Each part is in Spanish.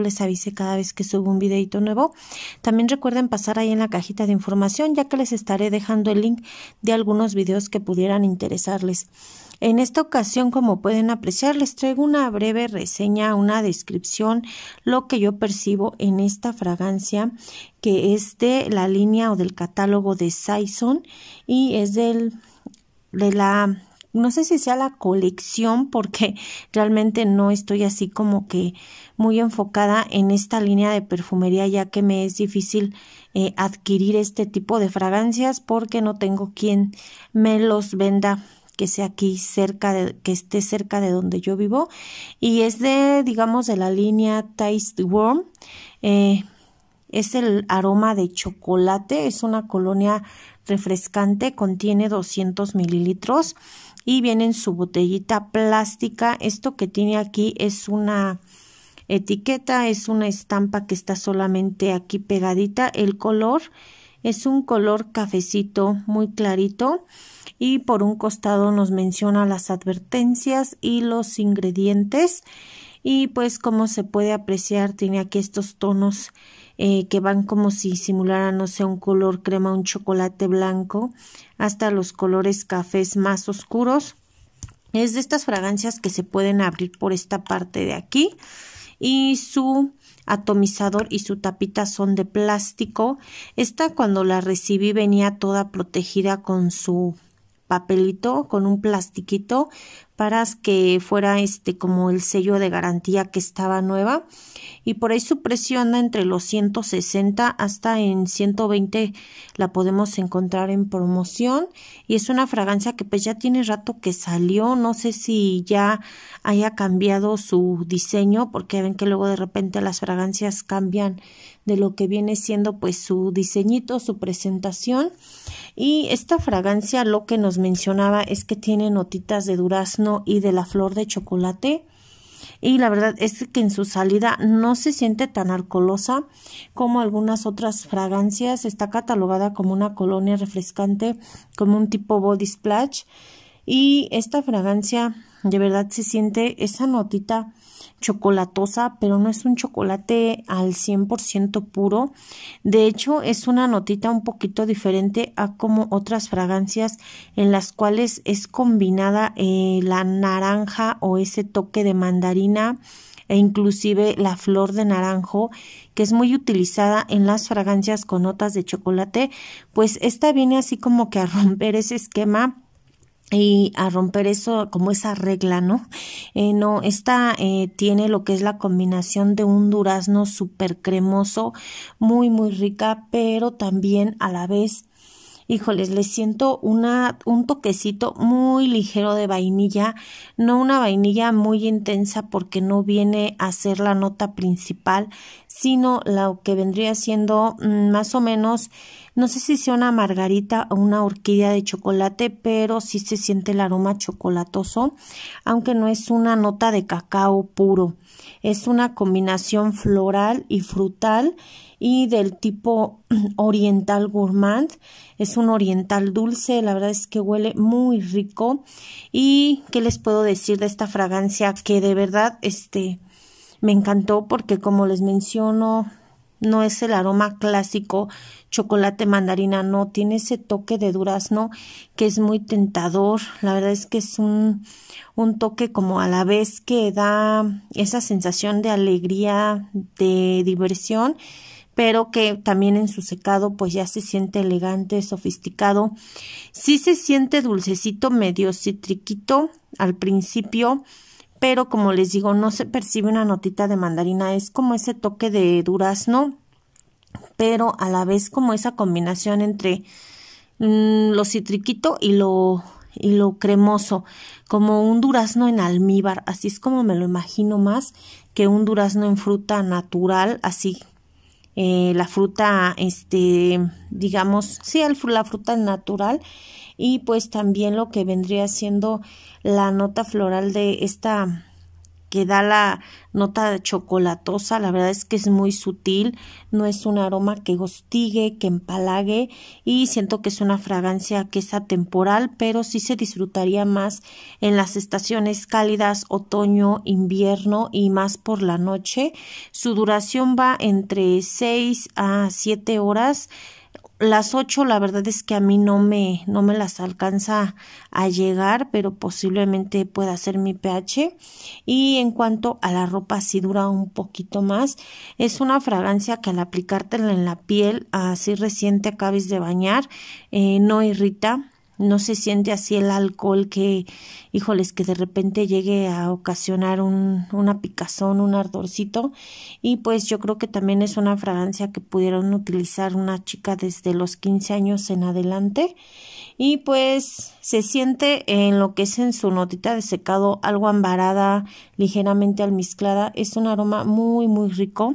les avise cada vez que subo un videito nuevo. También recuerden pasar ahí en la cajita de información ya que les estaré dejando el link de algunos videos que pudieran interesarles. En esta ocasión, como pueden apreciar, les traigo una breve reseña, una descripción, lo que yo percibo en esta fragancia que es de la línea o del catálogo de Saison y es del, de la no sé si sea la colección porque realmente no estoy así como que muy enfocada en esta línea de perfumería ya que me es difícil eh, adquirir este tipo de fragancias porque no tengo quien me los venda que sea aquí cerca de que esté cerca de donde yo vivo y es de digamos de la línea Taste Worm eh, es el aroma de chocolate es una colonia refrescante contiene 200 mililitros y viene en su botellita plástica. Esto que tiene aquí es una etiqueta, es una estampa que está solamente aquí pegadita. El color es un color cafecito muy clarito y por un costado nos menciona las advertencias y los ingredientes y pues como se puede apreciar tiene aquí estos tonos eh, que van como si simularan, no sé, un color crema, un chocolate blanco, hasta los colores cafés más oscuros. Es de estas fragancias que se pueden abrir por esta parte de aquí y su atomizador y su tapita son de plástico. Esta cuando la recibí venía toda protegida con su papelito con un plastiquito para que fuera este como el sello de garantía que estaba nueva y por ahí su precio anda entre los 160 hasta en 120 la podemos encontrar en promoción y es una fragancia que pues ya tiene rato que salió no sé si ya haya cambiado su diseño porque ven que luego de repente las fragancias cambian de lo que viene siendo pues su diseñito, su presentación. Y esta fragancia lo que nos mencionaba es que tiene notitas de durazno y de la flor de chocolate. Y la verdad es que en su salida no se siente tan alcoholosa como algunas otras fragancias. Está catalogada como una colonia refrescante, como un tipo body splash. Y esta fragancia de verdad se siente esa notita chocolatosa, pero no es un chocolate al 100% puro. De hecho, es una notita un poquito diferente a como otras fragancias en las cuales es combinada eh, la naranja o ese toque de mandarina e inclusive la flor de naranjo, que es muy utilizada en las fragancias con notas de chocolate, pues esta viene así como que a romper ese esquema y a romper eso como esa regla, ¿no? Eh, no, esta eh, tiene lo que es la combinación de un durazno súper cremoso, muy, muy rica, pero también a la vez híjoles, les siento un toquecito muy ligero de vainilla, no una vainilla muy intensa porque no viene a ser la nota principal, sino la que vendría siendo mm, más o menos, no sé si sea una margarita o una orquídea de chocolate, pero sí se siente el aroma chocolatoso, aunque no es una nota de cacao puro, es una combinación floral y frutal y del tipo oriental gourmand. Es un oriental dulce, la verdad es que huele muy rico. Y qué les puedo decir de esta fragancia que de verdad este me encantó porque como les menciono no es el aroma clásico chocolate mandarina, no, tiene ese toque de durazno que es muy tentador, la verdad es que es un, un toque como a la vez que da esa sensación de alegría, de diversión pero que también en su secado pues ya se siente elegante, sofisticado. Sí se siente dulcecito, medio citriquito al principio, pero como les digo, no se percibe una notita de mandarina, es como ese toque de durazno, pero a la vez como esa combinación entre mm, lo citriquito y lo y lo cremoso, como un durazno en almíbar, así es como me lo imagino más que un durazno en fruta natural, así eh, la fruta, este, digamos, sí, el, la fruta natural y pues también lo que vendría siendo la nota floral de esta que da la nota chocolatosa, la verdad es que es muy sutil, no es un aroma que gostigue que empalague y siento que es una fragancia que es atemporal, pero sí se disfrutaría más en las estaciones cálidas, otoño, invierno y más por la noche. Su duración va entre 6 a 7 horas las ocho la verdad es que a mí no me, no me las alcanza a llegar, pero posiblemente pueda ser mi pH. Y en cuanto a la ropa, si dura un poquito más. Es una fragancia que al aplicártela en la piel, así reciente acabes de bañar, eh, no irrita no se siente así el alcohol que, híjoles, que de repente llegue a ocasionar un, una picazón, un ardorcito. Y pues yo creo que también es una fragancia que pudieron utilizar una chica desde los 15 años en adelante y pues se siente en lo que es en su notita de secado algo ambarada, ligeramente almizclada. Es un aroma muy muy rico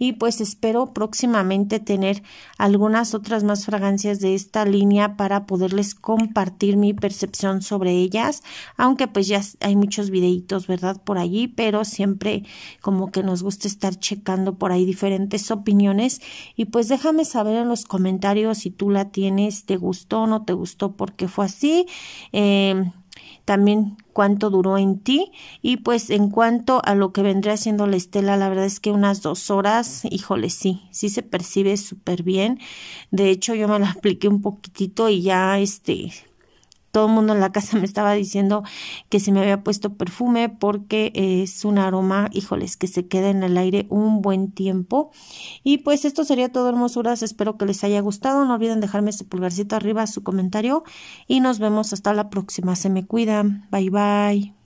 y pues espero próximamente tener algunas otras más fragancias de esta línea para poderles compartir mi percepción sobre ellas, aunque pues ya hay muchos videitos, ¿verdad? Por allí, pero siempre como que nos gusta estar checando por ahí diferentes opiniones y pues déjame saber en los comentarios si tú la tienes, te gustó, no te gustó porque fue así. Em, también cuánto duró en ti y pues en cuanto a lo que vendría haciendo la estela la verdad es que unas dos horas híjole sí sí se percibe súper bien de hecho yo me la apliqué un poquitito y ya este todo el mundo en la casa me estaba diciendo que se me había puesto perfume porque es un aroma, híjoles, que se queda en el aire un buen tiempo. Y pues esto sería todo, hermosuras. Espero que les haya gustado. No olviden dejarme su pulgarcito arriba, su comentario. Y nos vemos hasta la próxima. Se me cuidan. Bye bye.